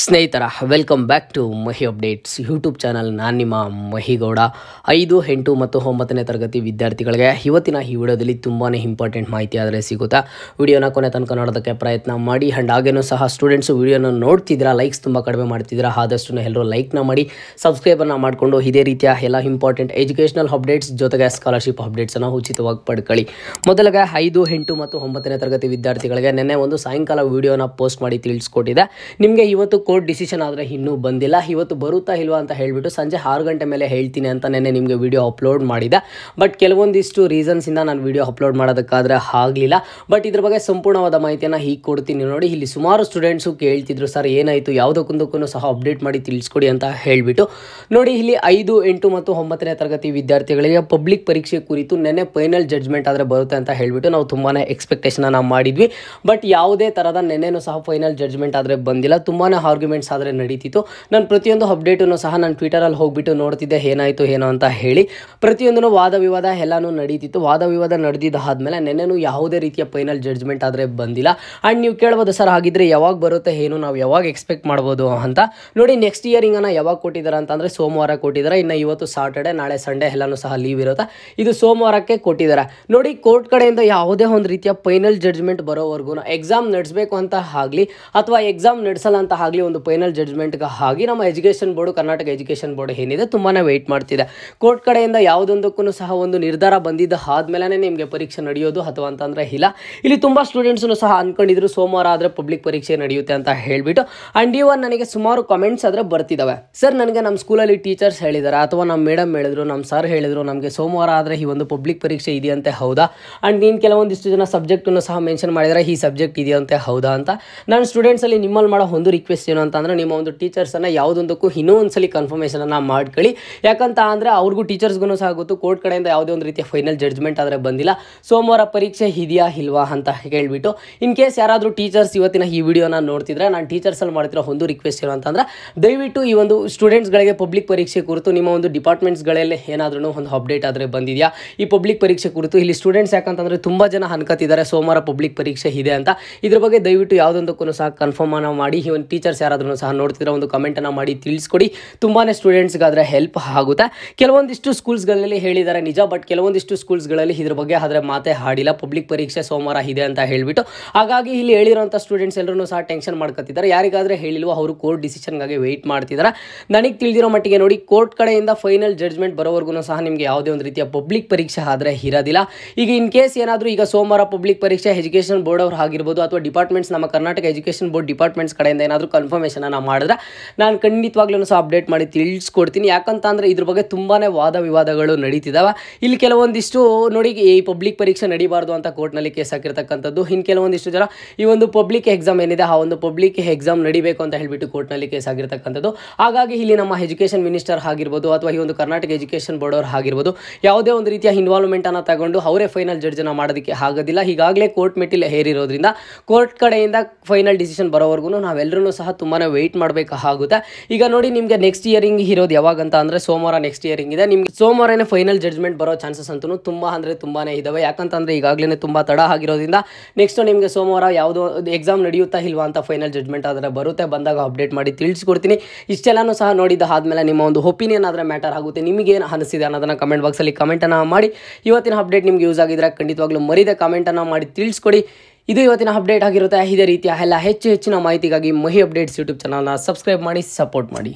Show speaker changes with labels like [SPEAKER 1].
[SPEAKER 1] ಸ್ನೇಹಿತರ welcome back to Mahi updates YouTube channel ನಾನು ನಿಮ್ಮ ಮಹಿಗೌಡ ಐದು ಎಂಟು ಮತ್ತು ಒಂಬತ್ತನೇ ತರಗತಿ ವಿದ್ಯಾರ್ಥಿಗಳಿಗೆ ಇವತ್ತಿನ ಈ ವಿಡಿಯೋದಲ್ಲಿ ತುಂಬಾ ಇಂಪಾರ್ಟೆಂಟ್ ಮಾಹಿತಿ ಆದರೆ ಸಿಗುತ್ತಾ ವಿಡಿಯೋನ ಕೊನೆ ತನಕ ನೋಡೋದಕ್ಕೆ ಪ್ರಯತ್ನ ಮಾಡಿ ಆ್ಯಂಡ್ ಹಾಗೇನೂ ಸಹ ಸ್ಟೂಡೆಂಟ್ಸು ವಿಡಿಯೋನ ನೋಡ್ತಿದ್ದೀರಾ ಲೈಕ್ಸ್ ತುಂಬ ಕಡಿಮೆ ಮಾಡ್ತಿದ್ದೀರಾ ಆದಷ್ಟು ಎಲ್ಲರೂ ಲೈಕ್ನ ಮಾಡಿ ಸಬ್ಸ್ಕ್ರೈಬನ್ನು ಮಾಡಿಕೊಂಡು ಇದೇ ರೀತಿಯ ಎಲ್ಲ ಇಂಪಾರ್ಟೆಂಟ್ ಎಜುಕೇಷನಲ್ ಅಪ್ಡೇಟ್ಸ್ ಜೊತೆಗೆ ಸ್ಕಾಲರ್ಶಿಪ್ ಅಪ್ಡೇಟ್ಸನ್ನು ಉಚಿತವಾಗಿ ಪಡ್ಕೊಳ್ಳಿ ಮೊದಲಿಗೆ ಐದು ಎಂಟು ಮತ್ತು ಒಂಬತ್ತನೇ ತರಗತಿ ವಿದ್ಯಾರ್ಥಿಗಳಿಗೆ ನಿನ್ನೆ ಒಂದು ಸಾಯಂಕಾಲ ವಿಡಿಯೋನ ಪೋಸ್ಟ್ ಮಾಡಿ ತಿಳಿಸ್ಕೊಟ್ಟಿದೆ ನಿಮಗೆ ಇವತ್ತು ಕೋರ್ಟ್ ಡಿಸಿಷನ್ ಆದರೆ ಇನ್ನೂ ಬಂದಿಲ್ಲ ಇವತ್ತು ಬರುತ್ತಾ ಇಲ್ವಾ ಅಂತ ಹೇಳಿಬಿಟ್ಟು ಸಂಜೆ ಆರು ಗಂಟೆ ಮೇಲೆ ಹೇಳ್ತೀನಿ ಅಂತ ನೆನ್ನೆ ನಿಮಗೆ ವಿಡಿಯೋ ಅಪ್ಲೋಡ್ ಮಾಡಿದೆ ಬಟ್ ಕೆಲವೊಂದಿಷ್ಟು ರೀಸನ್ಸಿಂದ ನಾನು ವಿಡಿಯೋ ಅಪ್ಲೋಡ್ ಮಾಡೋದಕ್ಕಾದ್ರೆ ಆಗಲಿಲ್ಲ ಬಟ್ ಇದ್ರ ಬಗ್ಗೆ ಸಂಪೂರ್ಣವಾದ ಮಾಹಿತಿಯನ್ನು ಹೀಗೆ ಕೊಡ್ತೀನಿ ನೋಡಿ ಇಲ್ಲಿ ಸುಮಾರು ಸ್ಟೂಡೆಂಟ್ಸು ಕೇಳ್ತಿದ್ರು ಸರ್ ಏನಾಯಿತು ಯಾವುದಕ್ಕೊಂದಕ್ಕೂ ಸಹ ಅಪ್ಡೇಟ್ ಮಾಡಿ ತಿಳಿಸ್ಕೊಡಿ ಅಂತ ಹೇಳಿಬಿಟ್ಟು ನೋಡಿ ಇಲ್ಲಿ ಐದು ಎಂಟು ಮತ್ತು ಒಂಬತ್ತನೇ ತರಗತಿ ವಿದ್ಯಾರ್ಥಿಗಳಿಗೆ ಪಬ್ಲಿಕ್ ಪರೀಕ್ಷೆ ಕುರಿತು ನೆನ್ನೆ ಫೈನಲ್ ಜಡ್ಜ್ಮೆಂಟ್ ಆದರೆ ಬರುತ್ತೆ ಅಂತ ಹೇಳಿಬಿಟ್ಟು ನಾವು ತುಂಬಾ ಎಕ್ಸ್ಪೆಕ್ಟೇಷನ್ ಮಾಡಿದ್ವಿ ಬಟ್ ಯಾವುದೇ ಥರದ ನೆನ್ನೆನೂ ಸಹ ಫೈನಲ್ ಜಡ್ಜ್ಮೆಂಟ್ ಆದರೆ ಬಂದಿಲ್ಲ ತುಂಬಾ ಆರ್ಗ್ಯುಮೆಂಟ್ಸ್ ಆದರೆ ನಡೀತಿತ್ತು ನಾನು ಪ್ರತಿಯೊಂದು ಅಪ್ಡೇಟನ್ನು ಸಹ ನಾನು ಟ್ವಿಟರಲ್ಲಿ ಹೋಗಿಬಿಟ್ಟು ನೋಡ್ತಿದ್ದೆ ಏನಾಯಿತು ಏನೋ ಅಂತ ಹೇಳಿ ಪ್ರತಿಯೊಂದು ವಾದ ವಿವಾದ ಎಲ್ಲನೂ ನಡೀತಿತ್ತು ವಾದ ವಿವಾದ ನಡೆದಿದ್ದ ಆದ್ಮೇಲೆ ನೆನ್ನೆನೂ ಯಾವುದೇ ರೀತಿಯ ಫೈನಲ್ ಜಡ್ಜ್ಮೆಂಟ್ ಆದರೆ ಬಂದಿಲ್ಲ ಆ್ಯಂಡ್ ನೀವು ಕೇಳ್ಬೋದು ಸರ್ ಹಾಗಿದ್ರೆ ಯಾವಾಗ ಬರುತ್ತೆ ಏನು ನಾವು ಯಾವಾಗ ಎಕ್ಸ್ಪೆಕ್ಟ್ ಮಾಡ್ಬೋದು ಅಂತ ನೋಡಿ ನೆಕ್ಸ್ಟ್ ಇಯರಿಂಗನ್ನು ಯಾವಾಗ ಕೊಟ್ಟಿದ್ದಾರೆ ಅಂತಂದರೆ ಸೋಮವಾರ ಕೊಟ್ಟಿದ್ದಾರೆ ಇನ್ನು ಇವತ್ತು ಸಾಟರ್ಡೆ ನಾಳೆ ಸಂಡೇ ಎಲ್ಲನೂ ಸಹ ಲೀವ್ ಇರುತ್ತೆ ಇದು ಸೋಮವಾರಕ್ಕೆ ಕೊಟ್ಟಿದ್ದಾರೆ ನೋಡಿ ಕೋರ್ಟ್ ಕಡೆಯಿಂದ ಯಾವುದೇ ಒಂದು ರೀತಿಯ ಫೈನಲ್ ಜಡ್ಜ್ಮೆಂಟ್ ಬರೋವರೆಗೂ ಎಕ್ಸಾಮ್ ನಡೆಸಬೇಕು ಅಂತ ಆಗಲಿ ಅಥವಾ ಎಕ್ಸಾಮ್ ನಡೆಸಲ್ಲ ಅಂತ ಆಗಲಿ ಆಗಲಿ ಒಂದು ಫೈನಲ್ ಜಡ್ಜ್ಮೆಂಟ್ಗೆ ಆಗಿ ನಮ್ಮ education board Karnataka education board ಏನಿದೆ ತುಂಬಾ ವೆಯ್ಟ್ ಮಾಡ್ತಿದೆ ಕೋರ್ಟ್ ಕಡೆಯಿಂದ ಯಾವುದೊಂದಕ್ಕೂ ಸಹ ಒಂದು ನಿರ್ಧಾರ ಬಂದಿದ್ದ ಆದ್ಮೇಲೆ ನಿಮಗೆ ಪರೀಕ್ಷೆ ನಡೆಯೋದು ಅಥವಾ ಅಂತಂದರೆ ಇಲ್ಲ ಇಲ್ಲಿ ತುಂಬ ಸ್ಟೂಡೆಂಟ್ಸ್ನು ಸಹ ಅಂದ್ಕೊಂಡಿದ್ರು ಸೋಮವಾರ ಆದರೆ ಪಬ್ಲಿಕ್ ಪರೀಕ್ಷೆ ನಡೆಯುತ್ತೆ ಅಂತ ಹೇಳ್ಬಿಟ್ಟು ಅಂಡ್ ಇವನ್ ನನಗೆ ಸುಮಾರು ಕಮೆಂಟ್ಸ್ ಆದರೆ ಬರ್ತಿದ್ದಾವೆ ಸರ್ ನನಗೆ ನಮ್ಮ ಸ್ಕೂಲಲ್ಲಿ ಟೀಚರ್ಸ್ ಹೇಳಿದ್ದಾರೆ ಅಥವಾ ನಮ್ಮ ಮೇಡಮ್ ಹೇಳಿದ್ರು ನಮ್ಮ ಸರ್ ಹೇಳಿದ್ರು ನಮಗೆ ಸೋಮವಾರ ಆದರೆ ಈ ಒಂದು ಪಬ್ಲಿಕ್ ಪರೀಕ್ಷೆ ಇದೆಯಂತೆ ಹೌದಾ ಆ್ಯಂಡ್ ನೀನು ಕೆಲವೊಂದಿಷ್ಟು ಜನ ಸಬ್ಜೆಕ್ಟ್ ಸಹ ಮೆನ್ಷನ್ ಮಾಡಿದರೆ ಈ ಸಬ್ಜೆಕ್ಟ್ ಇದೆಯಂತೆ ಹೌದಾ ಅಂತ ನಾನು ಅಲ್ಲಿ ನಿಮ್ಮಲ್ಲಿ ಮಾಡೋ ಒಂದು ರಿಕ್ವೆಸ್ಟ್ ಏನು ಅಂತಂದರೆ ನಿಮ್ಮ ಒಂದು ಟೀಚರ್ಸನ್ನು ಯಾವುದೊಂದಕ್ಕೂ ಇನ್ನೂ ಒಂದ್ಸಲಿ ಕನ್ಫರ್ಮೇಷನನ್ನು ಮಾಡ್ಕೊಳ್ಳಿ ಯಾಕಂತ ಅಂದರೆ ಅವ್ರಿಗೂ ಟೀಚರ್ಸ್ಗೂ ಸಹ ಗೊತ್ತು ಕೋರ್ಟ್ ಕಡೆಯಿಂದ ಯಾವುದೇ ಒಂದು ರೀತಿಯ ಫೈನಲ್ ಜಡ್ಜ್ಮೆಂಟ್ ಆದರೆ ಬಂದಿಲ್ಲ ಸೋಮವಾರ ಪರೀಕ್ಷೆ ಇದೆಯಾ ಇಲ್ವಾ ಅಂತ ಹೇಳ್ಬಿಟ್ಟು ಇನ್ ಕೇಸ್ ಯಾರಾದರೂ ಟೀಚರ್ಸ್ ಇವತ್ತಿನ ಈ ವಿಡಿಯೋನ ನೋಡ್ತಿದ್ರೆ ನಾನು ಟೀಚರ್ಸಲ್ಲಿ ಮಾಡ್ತಿರೋ ಒಂದು ರಿಕ್ವೆಸ್ಟ್ ಏನು ಅಂತಂದ್ರೆ ದಯವಿಟ್ಟು ಈ ಒಂದು ಸ್ಟೂಡೆಂಟ್ಸ್ಗಳಿಗೆ ಪಬ್ಲಿಕ್ ಪರೀಕ್ಷೆ ಕುರಿತು ನಿಮ್ಮ ಒಂದು ಡಿಪಾರ್ಟ್ಮೆಂಟ್ಸ್ಗಳಲ್ಲಿ ಏನಾದ್ರೂ ಒಂದು ಅಪ್ಡೇಟ್ ಆದರೆ ಬಂದಿದೆಯಾ ಈ ಪಬ್ಲಿಕ್ ಪರೀಕ್ಷೆ ಕುರಿತು ಇಲ್ಲಿ ಸ್ಟೂಡೆಂಟ್ಸ್ ಯಾಕಂತಂದರೆ ತುಂಬ ಜನ ಹನ್ಕತ್ತಿದ್ದಾರೆ ಸೋಮವಾರ ಪಬ್ಲಿಕ್ ಪರೀಕ್ಷೆ ಇದೆ ಅಂತ ಇದ್ರ ಬಗ್ಗೆ ದಯವಿಟ್ಟು ಯಾವುದೊಂದಕ್ಕೂ ಸಹ ಕನ್ಫರ್ಮನ್ನು ಮಾಡಿ ಈ ಒಂದು ಟೀಚರ್ಸ್ ಸ್ಟೂಡೆಂಟ್ಸ್ ಯಾರಾದ್ರೂ ಸಹ ನೋಡ್ತಿದ್ರೆ ಒಂದು ಅನ್ನ ಮಾಡಿ ತಿಳಿಸ್ಕೊಡಿ ತುಂಬಾ ಸ್ಟೂಡೆಂಟ್ಸ್ಗಾದರೆ ಹೆಲ್ಪ್ ಆಗುತ್ತೆ ಕೆಲವೊಂದಿಷ್ಟು ಸ್ಕೂಲ್ಸ್ ಗಳಲ್ಲಿ ಹೇಳಿದ್ದಾರೆ ನಿಜ ಬಟ್ ಕೆಲವೊಂದಿಷ್ಟು ಸ್ಕೂಲ್ಸ್ ಗಳಲ್ಲಿ ಇದ್ರ ಬಗ್ಗೆ ಆದ್ರೆ ಮಾತೆ ಹಾಡಿಲ್ಲ ಪಬ್ಲಿಕ್ ಪರೀಕ್ಷೆ ಸೋಮವಾರ ಇದೆ ಅಂತ ಹೇಳ್ಬಿಟ್ಟು ಹಾಗಾಗಿ ಇಲ್ಲಿ ಹೇಳಿರುವಂತಹ ಸ್ಟೂಡೆಂಟ್ಸ್ ಎಲ್ಲರೂ ಸಹ ಟೆನ್ಷನ್ ಮಾಡ್ಕೊತಿದ್ದಾರೆ ಯಾರಿಗಾದ್ರೆ ಹೇಳಿಲ್ವೋ ಅವರು ಕೋರ್ಟ್ ಡಿಸಿಷನ್ಗಾಗಿ ವೆಯ್ಟ್ ಮಾಡ್ತಿದ್ದಾರೆ ನನಗೆ ತಿಳಿದಿರೋ ಮಟ್ಟಿಗೆ ನೋಡಿ ಕೋರ್ಟ್ ಕಡೆಯಿಂದ ಫೈನಲ್ ಜಡ್ಜ್ಮೆಂಟ್ ಬರೋವರೆಗೂ ಸಹ ನಿಮಗೆ ಯಾವುದೇ ಒಂದು ರೀತಿಯ ಪಬ್ಲಿಕ್ ಪರೀಕ್ಷೆ ಆದರೆ ಇರೋದಿಲ್ಲ ಈಗ ಇನ್ ಕೇಸ್ ಏನಾದರೂ ಈಗ ಸೋಮವಾರ ಪಬ್ಲಿಕ್ ಪರೀಕ್ಷೆ ಎಜುಕೇಷನ್ ಬೋರ್ಡ್ ಅವರು ಆಗಿರ್ಬೋದು ಅಥವಾ ಡಿಪಾರ್ಟ್ಮೆಂಟ್ಸ್ ನಮ್ಮ ಕರ್ನಾಟಕ ಎಜುಕೇಷನ್ ಬೋರ್ಡ್ ಡಿಪಾರ್ಟ್ಮೆಂಟ್ಸ್ ಕಡೆಯಿಂದ ಏನಾದರೂ ನಾನು ಮಾಡಿದ್ರೆ ನಾನು ಖಂಡಿತವಾಗ್ಲೂ ಸಹ ಅಪ್ಡೇಟ್ ಮಾಡಿ ತಿಳಿಸ್ಕೊಡ್ತೀನಿ ಯಾಕಂತ ಇದ್ರ ಬಗ್ಗೆ ತುಂಬಾ ವಾದ ವಿವಾದಗಳು ನಡೀತಿದ್ದಾವೆ ಇಲ್ಲಿ ಕೆಲವೊಂದಿಷ್ಟು ನೋಡಿ ಈ ಪಬ್ಲಿಕ್ ಪರೀಕ್ಷೆ ನಡೀಬಾರ್ದು ಅಂತ ಕೋರ್ಟ್ನಲ್ಲಿ ಕೇಸ್ ಹಾಕಿರ್ತಕ್ಕಂಥದ್ದು ಇನ್ನು ಕೆಲವೊಂದಿಷ್ಟು ಜನ ಈ ಒಂದು ಪಬ್ಲಿಕ್ ಎಕ್ಸಾಮ್ ಏನಿದೆ ಆ ಒಂದು ಪಬ್ಲಿಕ್ ಎಕ್ಸಾಮ್ ನಡಿಬೇಕು ಅಂತ ಹೇಳಿಬಿಟ್ಟು ಕೋರ್ಟ್ನಲ್ಲಿ ಕೇಸ್ ಆಗಿರ್ತಕ್ಕಂಥದ್ದು ಹಾಗಾಗಿ ಇಲ್ಲಿ ನಮ್ಮ ಎಜುಕೇಷನ್ ಮಿನಿಸ್ಟರ್ ಆಗಿರ್ಬೋದು ಅಥವಾ ಈ ಒಂದು ಕರ್ನಾಟಕ ಎಜುಕೇಷನ್ ಬೋರ್ಡ್ ಅವ್ರು ಆಗಿರ್ಬೋದು ಯಾವುದೇ ಒಂದು ರೀತಿಯ ಅನ್ನು ತಗೊಂಡು ಅವರೇ ಫೈನಲ್ ಜಡ್ಜನ್ನು ಮಾಡೋದಕ್ಕೆ ಆಗೋದಿಲ್ಲ ಈಗಾಗಲೇ ಕೋರ್ಟ್ ಮೆಟ್ಟಿಲ್ ಹೇರಿರೋದ್ರಿಂದ ಕೋರ್ಟ್ ಕಡೆಯಿಂದ ಫೈನಲ್ ಡಿಸಿಷನ್ ಬರೋವರೆಗೂ ನಾವೆಲ್ಲರೂ ಸಹ ಸಹ ತುಂಬಾ ವೆಯ್ಟ್ ಮಾಡಬೇಕಾಗುತ್ತೆ ಈಗ ನೋಡಿ ನಿಮಗೆ ನೆಕ್ಸ್ಟ್ ಇಯರಿಂಗ್ ಇರೋದು ಯಾವಾಗ ಅಂತ ಅಂದರೆ ಸೋಮವಾರ ನೆಕ್ಸ್ಟ್ ಇಯರಿಂಗ್ ಇದೆ ನಿಮಗೆ ಸೋಮವಾರನೇ ಫೈನಲ್ ಜಡ್ಜ್ಮೆಂಟ್ ಬರೋ ಚಾನ್ಸಸ್ ಅಂತೂ ತುಂಬ ಅಂದರೆ ತುಂಬಾ ಇದಾವೆ ಯಾಕಂತಂದರೆ ಈಗಾಗಲೇ ತುಂಬ ತಡ ಆಗಿರೋದ್ರಿಂದ ನೆಕ್ಸ್ಟ್ ನಿಮಗೆ ಸೋಮವಾರ ಯಾವುದೋ ಎಕ್ಸಾಮ್ ನಡೆಯುತ್ತಾ ಇಲ್ವಾ ಅಂತ ಫೈನಲ್ ಜಡ್ಜ್ಮೆಂಟ್ ಆದರೆ ಬರುತ್ತೆ ಬಂದಾಗ ಅಪ್ಡೇಟ್ ಮಾಡಿ ತಿಳಿಸ್ಕೊಡ್ತೀನಿ ಇಷ್ಟೆಲ್ಲೂ ಸಹ ನೋಡಿದ ಆದಮೇಲೆ ನಿಮ್ಮ ಒಂದು ಒಪಿನಿಯನ್ ಆದರೆ ಮ್ಯಾಟರ್ ಆಗುತ್ತೆ ನಿಮಗೇನು ಅನಿಸಿದೆ ಅನ್ನೋದನ್ನು ಕಮೆಂಟ್ ಬಾಕ್ಸಲ್ಲಿ ಕಮೆಂಟನ್ನು ಮಾಡಿ ಇವತ್ತಿನ ಅಪ್ಡೇಟ್ ನಿಮ್ಗೆ ಯೂಸ್ ಆಗಿದ್ರೆ ಖಂಡಿತವಾಗ್ಲೂ ಮರಿದೆ ಕಮೆಂಟನ್ನು ಮಾಡಿ ತಿಳಿಸ್ಕೊಡಿ ಇದು ಇವತ್ತಿನ ಅಪ್ಡೇಟ್ ಆಗಿರುತ್ತೆ ಇದೇ ರೀತಿಯ ಎಲ್ಲ ಹೆಚ್ಚು ಹೆಚ್ಚಿನ ಮಾಹಿತಿಗಾಗಿ ಮಹಿ ಅಪ್ಡೇಟ್ಸ್ ಯೂಟ್ಯೂಬ್ ಚಾನಲ್ನ ಸಬ್ಸ್ಕ್ರೈಬ್ ಮಾಡಿ ಸಪೋರ್ಟ್ ಮಾಡಿ